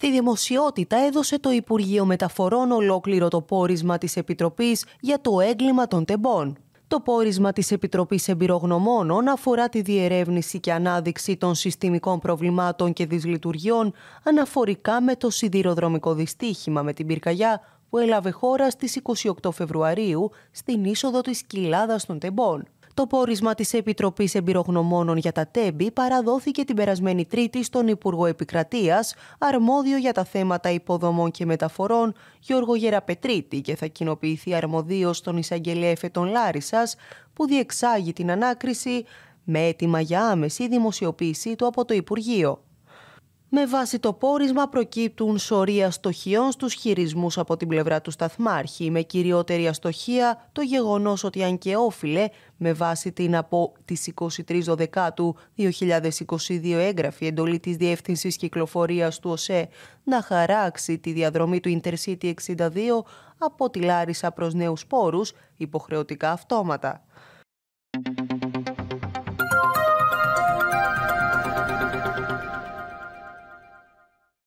Στη δημοσιότητα έδωσε το Υπουργείο Μεταφορών ολόκληρο το πόρισμα της Επιτροπής για το έγκλημα των τεμπών. Το πόρισμα της Επιτροπής Εμπειρογνωμόνων αφορά τη διερεύνηση και ανάδειξη των συστημικών προβλημάτων και δυσλειτουργιών αναφορικά με το σιδηροδρομικό δυστύχημα με την πυρκαγιά που έλαβε χώρα στις 28 Φεβρουαρίου στην είσοδο της Κοιλάδας των Τεμπών. Το πόρισμα της Επιτροπής Εμπειρογνωμόνων για τα ΤΕΜΠΗ παραδόθηκε την περασμένη Τρίτη στον Υπουργό Επικρατείας, αρμόδιο για τα θέματα υποδομών και μεταφορών, Γιώργο Γεραπετρίτη, και θα κοινοποιηθεί αρμοδίως στον εισαγγελέα εφετών Λάρισας, που διεξάγει την ανάκριση με αίτημα για άμεση δημοσιοποίησή του από το Υπουργείο. Με βάση το πόρισμα προκύπτουν σωρία στοχιών στους χειρισμούς από την πλευρά του σταθμάρχη, με κυριότερη αστοχία το γεγονός ότι αν και όφιλε, με βάση την από τις 23 Δεκάτου 2022 έγγραφη εντολή της Διεύθυνσης Κυκλοφορίας του ΟΣΕ να χαράξει τη διαδρομή του Intercity 62 από τη Λάρισα προς νέους πόρους, υποχρεωτικά αυτόματα.